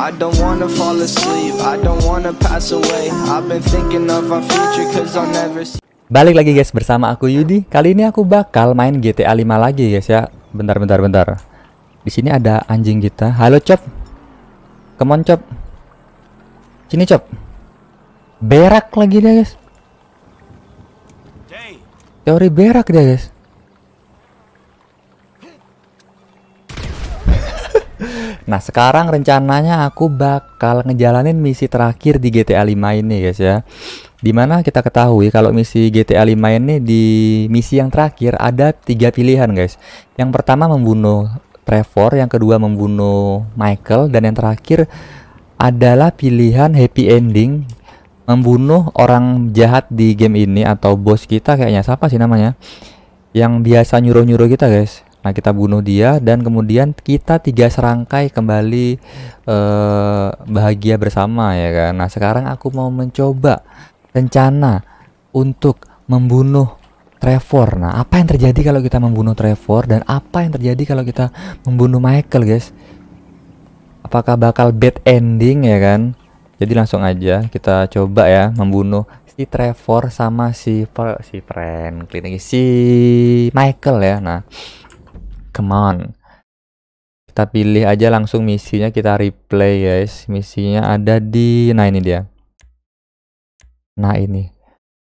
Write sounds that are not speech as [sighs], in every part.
I don't wanna fall asleep, I don't wanna pass away. I've been thinking of our future cause I'll never see Balik lagi guys bersama aku Yudi. Kali ini aku bakal main GTA 5 lagi guys ya. Bentar bentar bentar. Di sini ada anjing kita. Halo Cop. on Cop. Sini Cop. Berak lagi dia guys. Teori berak dia guys. Nah sekarang rencananya aku bakal ngejalanin misi terakhir di GTA 5 ini guys ya Dimana kita ketahui kalau misi GTA 5 ini di misi yang terakhir ada tiga pilihan guys Yang pertama membunuh Trevor, yang kedua membunuh Michael Dan yang terakhir adalah pilihan happy ending Membunuh orang jahat di game ini atau bos kita kayaknya siapa sih namanya Yang biasa nyuruh-nyuruh kita guys Nah, kita bunuh dia dan kemudian kita tiga serangkai kembali eh, bahagia bersama ya kan. Nah, sekarang aku mau mencoba rencana untuk membunuh Trevor. Nah, apa yang terjadi kalau kita membunuh Trevor dan apa yang terjadi kalau kita membunuh Michael, guys? Apakah bakal bad ending ya kan? Jadi langsung aja kita coba ya membunuh si Trevor sama si si Franklin si Michael ya. Nah, come on kita pilih aja langsung misinya kita replay guys misinya ada di nah ini dia nah ini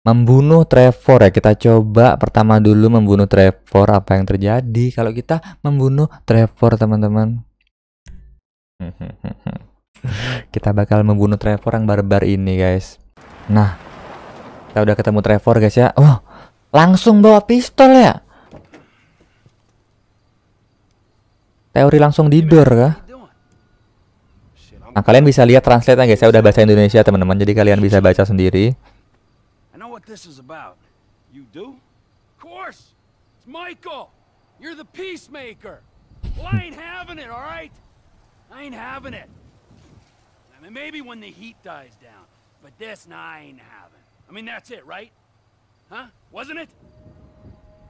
membunuh Trevor ya kita coba pertama dulu membunuh Trevor apa yang terjadi kalau kita membunuh Trevor teman-teman [laughs] kita bakal membunuh Trevor yang barbar ini guys nah kita udah ketemu Trevor guys ya oh langsung bawa pistol ya Teori langsung di door kah? Nah, kalian bisa lihat translate guys. Saya udah bahasa Indonesia, teman-teman. Jadi kalian bisa baca sendiri. Michael, you're the peacemaker. Well, I ain't having it, all right? I ain't having it. I mean, maybe when the heat dies down, but this, nah, I ain't having. I mean, that's it, right? Huh? Wasn't it?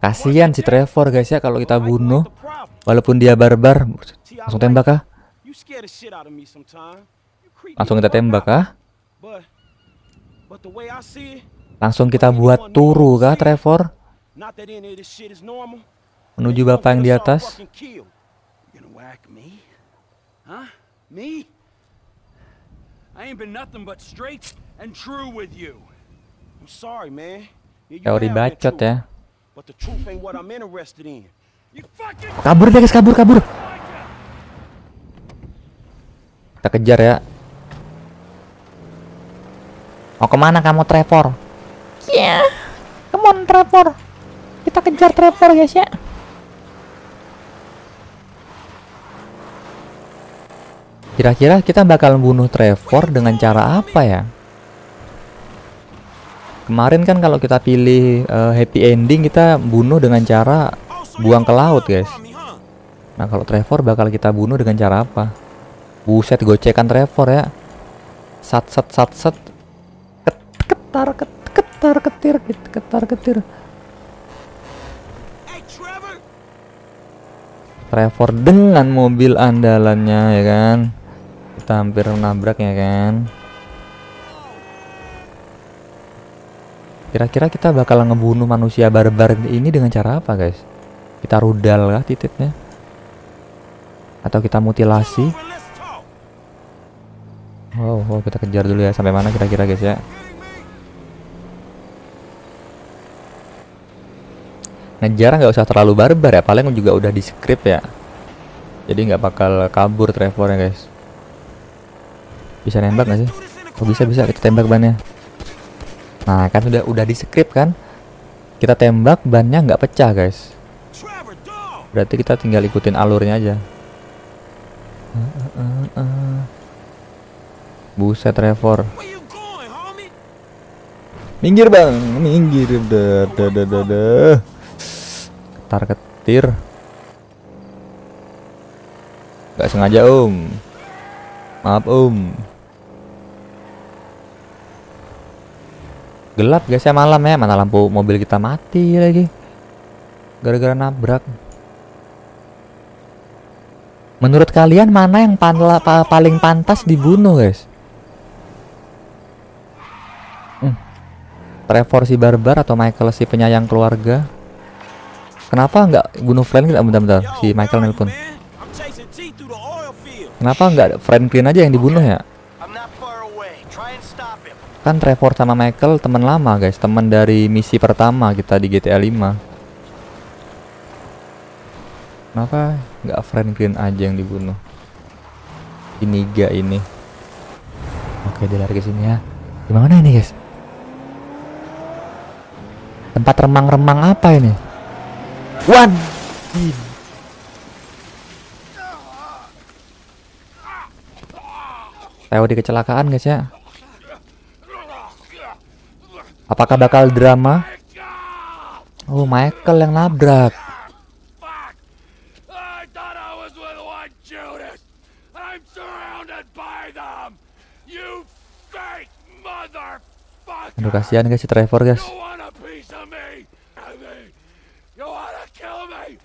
Kasian si Trevor guys ya kalau kita bunuh. Walaupun dia barbar, langsung tembak kah? Langsung kita tembak kah? Langsung kita buat turu kah, Trevor? Menuju bapak yang di atas. Teori eh, bacot ya. Kabur deh guys, kabur, kabur. Kita kejar ya. Mau kemana kamu Trevor? Ya, Yeah. Come on Trevor. Kita kejar Trevor guys ya. Kira-kira kita bakal bunuh Trevor dengan cara apa ya? Kemarin kan kalau kita pilih uh, happy ending kita bunuh dengan cara buang ke laut guys Nah kalau Trevor bakal kita bunuh dengan cara apa? Buset gocekan Trevor ya Sat sat sat sat Ket, Ketar ket, ketar ketir gitu, Ketar ketir Trevor dengan mobil andalannya ya kan Kita hampir nabrak ya kan Kira-kira kita bakal ngebunuh manusia barbar ini dengan cara apa guys? Kita rudal lah titiknya? Atau kita mutilasi? Wow, wow, kita kejar dulu ya. Sampai mana kira-kira guys ya? Ngejar nggak usah terlalu barbar ya. Paling juga udah di script ya. Jadi nggak bakal kabur Trevor ya guys. Bisa nembak nggak sih? Oh bisa bisa kita tembak bannya. Nah kan udah udah di script kan? Kita tembak bannya nggak pecah guys berarti kita tinggal ikutin alurnya aja buset Trevor minggir bang minggir ketar ketir Gak sengaja om Maaf om Gelap guys ya malam ya Mana lampu mobil kita mati lagi Gara-gara nabrak Menurut kalian mana yang pan pa paling pantas dibunuh, guys? Hmm. Trevor si barbar atau Michael si penyayang keluarga? Kenapa nggak bunuh Franklin? Bentar-bentar, si Michael nelpon. Kenapa nggak Franklin aja yang dibunuh ya? Kan Trevor sama Michael teman lama guys, teman dari misi pertama kita di GTA 5. Kenapa nggak Franklin aja yang dibunuh? ini gak ini. Oke, dia lari ke sini ya. gimana ini, guys? Tempat remang-remang apa ini? One. In. Teo di kecelakaan, guys ya. Apakah bakal drama? Oh, Michael yang nabrak. I thought I was with one Judas. I'm surrounded by them. You fake motherfucker. Aduh kasihan guys si Trevor guys. You want a piece of me? You want to kill me?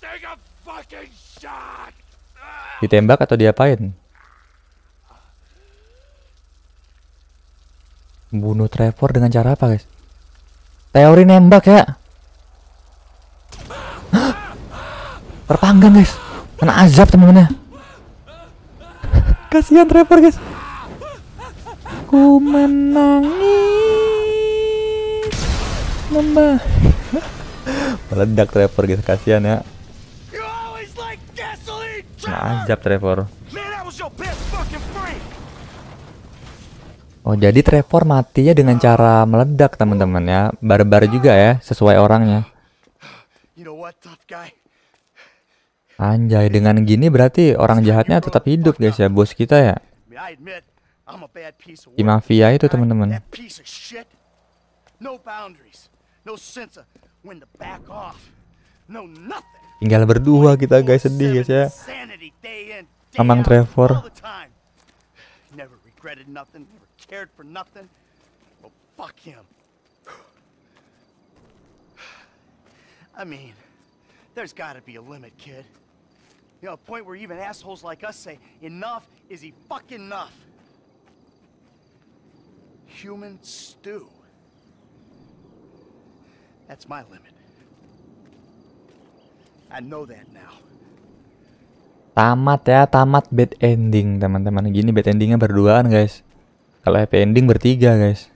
Take a fucking shot. Ditembak atau diapain? Bunuh Trevor dengan cara apa guys? Teori nembak ya? Ah! Terpanggang guys. Kena azab temennya. [laughs] Kasihan Trevor guys. Ku menangis. Lembah. [laughs] Meledak Trevor guys, kasihan ya. Kena azab Trevor. Oh jadi Trevor matinya dengan cara meledak teman-teman ya, barbar juga ya sesuai orangnya. Anjay, dengan gini berarti orang jahatnya tetap hidup guys ya, bos kita ya. Di mafia itu teman-teman. Tinggal berdua kita guys, sedih guys ya. Amang Trevor. [sighs] there's gotta be a limit, kid. You know, a point where even assholes like us say, enough is he fucking enough. Human stew. That's my limit. I know that now. Tamat ya, tamat bad ending teman-teman. Gini bad endingnya berduaan guys. Kalau happy ending bertiga guys.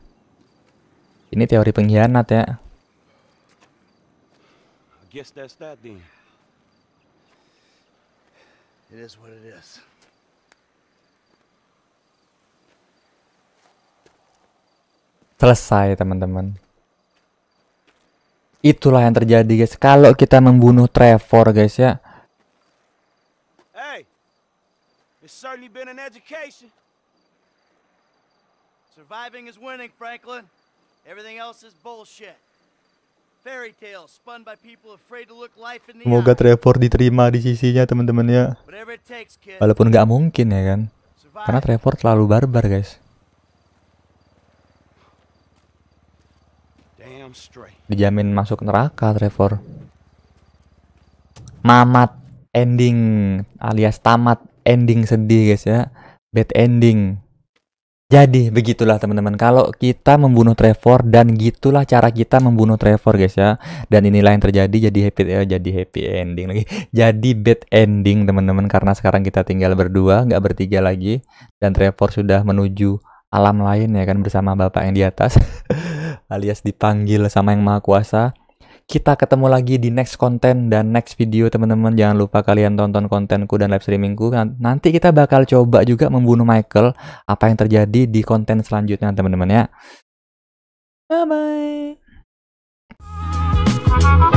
Ini teori pengkhianat ya. I guess that's that then. It is what it is. Selesai teman-teman. Itulah yang terjadi guys. Kalau kita membunuh Trevor guys ya. Hey, it's certainly been an education. Surviving is winning, Franklin. Everything else is bullshit. Semoga Trevor diterima di sisinya teman-teman ya. Walaupun nggak mungkin ya kan. Karena Trevor terlalu barbar guys. Dijamin masuk neraka Trevor. Mamat ending alias tamat ending sedih guys ya. Bad ending. Jadi begitulah teman-teman kalau kita membunuh Trevor dan gitulah cara kita membunuh Trevor guys ya. Dan inilah yang terjadi jadi happy eh, jadi happy ending lagi. [laughs] Jadi bad ending teman-teman karena sekarang kita tinggal berdua nggak bertiga lagi dan Trevor sudah menuju alam lain ya kan bersama bapak yang di atas [laughs] alias dipanggil sama yang maha kuasa kita ketemu lagi di next konten dan next video teman-teman. Jangan lupa kalian tonton kontenku dan live streamingku. Kan nanti kita bakal coba juga membunuh Michael. Apa yang terjadi di konten selanjutnya teman-teman ya. Bye-bye.